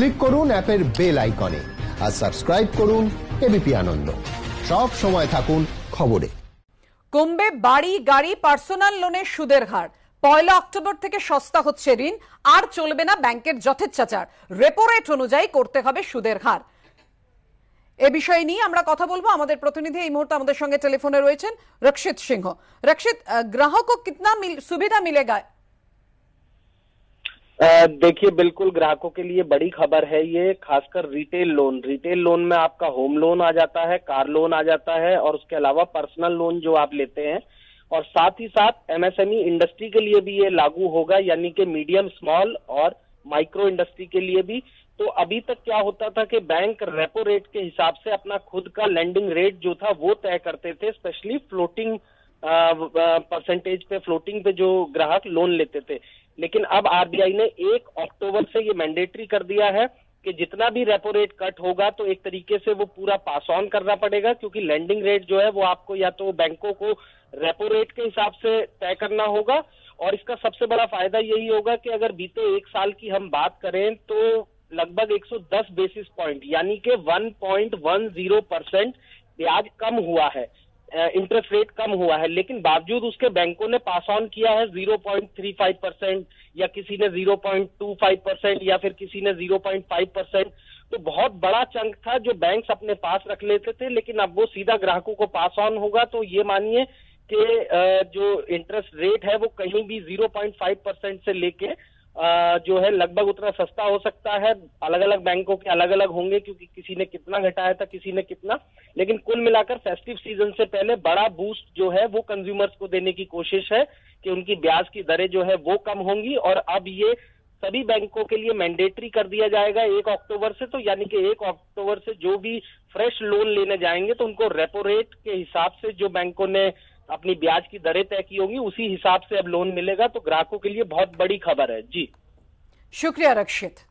click করুন অ্যাপের bell আইকনে আর সাবস্ক্রাইব করুন এবিপি আনন্দ সব সময় থাকুন খবরে কমবে বাড়ি গাড়ি পার্সোনাল লোনের সুদের হার পয়লা অক্টোবর থেকে সস্তা হচ্ছে ঋণ আর চলবে না ব্যাংকের যথেচ্ছাচার রেপো রেট অনুযায়ী করতে হবে সুদের হার এ বিষয়ে নিয়ে আমরা কথা বলবো আমাদের প্রতিনিধি এই মুহূর্তে আমাদের সঙ্গে টেলিফোনে রয়েছেন রক্ষিত সিংহ রক্ষিত গ্রাহক কিতনা সুবিধা মিলেগা देखिए बिल्कुल ग्राहकों के लिए बड़ी खबर है ये खासकर रिटेल लोन रिटेल लोन में आपका होम लोन आ जाता है कार लोन आ जाता है और उसके अलावा पर्सनल लोन जो आप लेते हैं और साथ ही साथ एमएसएमई इंडस्ट्री e के लिए भी ये लागू होगा यानी कि मीडियम स्मॉल और माइक्रो इंडस्ट्री के लिए भी तो अभी तक क्या होता था कि बैंक रेपो रेट के हिसाब से अपना खुद का लैंडिंग रेट जो था वो तय करते थे स्पेशली फ्लोटिंग परसेंटेज पे फ्लोटिंग पे जो ग्राहक लोन लेते थे लेकिन अब आरबीआई ने एक अक्टूबर से ये मैंडेटरी कर दिया है कि जितना भी रेपो रेट कट होगा तो एक तरीके से वो पूरा पास ऑन करना पड़ेगा क्योंकि लैंडिंग रेट जो है वो आपको या तो बैंकों को रेपो रेट के हिसाब से तय करना होगा और इसका सबसे बड़ा फायदा यही होगा कि अगर बीते एक साल की हम बात करें तो लगभग 110 बेसिस पॉइंट यानी कि 1.10 परसेंट ब्याज कम हुआ है इंटरेस्ट रेट कम हुआ है लेकिन बावजूद उसके बैंकों ने पास ऑन किया है 0.35 परसेंट या किसी ने 0.25 परसेंट या फिर किसी ने 0.5 परसेंट तो बहुत बड़ा चंक था जो बैंक्स अपने पास रख लेते थे लेकिन अब वो सीधा ग्राहकों को पास ऑन होगा तो ये मानिए कि जो इंटरेस्ट रेट है वो कहीं भी 0.5 परसेंट से लेके जो है लगभग उतना सस्ता हो सकता है अलग अलग बैंकों के अलग अलग होंगे क्योंकि किसी ने कितना घटाया था किसी ने कितना लेकिन कुल मिलाकर फेस्टिव सीजन से पहले बड़ा बूस्ट जो है वो कंज्यूमर्स को देने की कोशिश है कि उनकी ब्याज की दरें जो है वो कम होंगी और अब ये सभी बैंकों के लिए मैंडेटरी कर दिया जाएगा एक अक्टूबर से तो यानी कि एक अक्टूबर से जो भी फ्रेश लोन लेने जाएंगे तो उनको रेपो रेट के हिसाब से जो बैंकों ने अपनी ब्याज की दरें तय की होंगी उसी हिसाब से अब लोन मिलेगा तो ग्राहकों के लिए बहुत बड़ी खबर है जी शुक्रिया रक्षित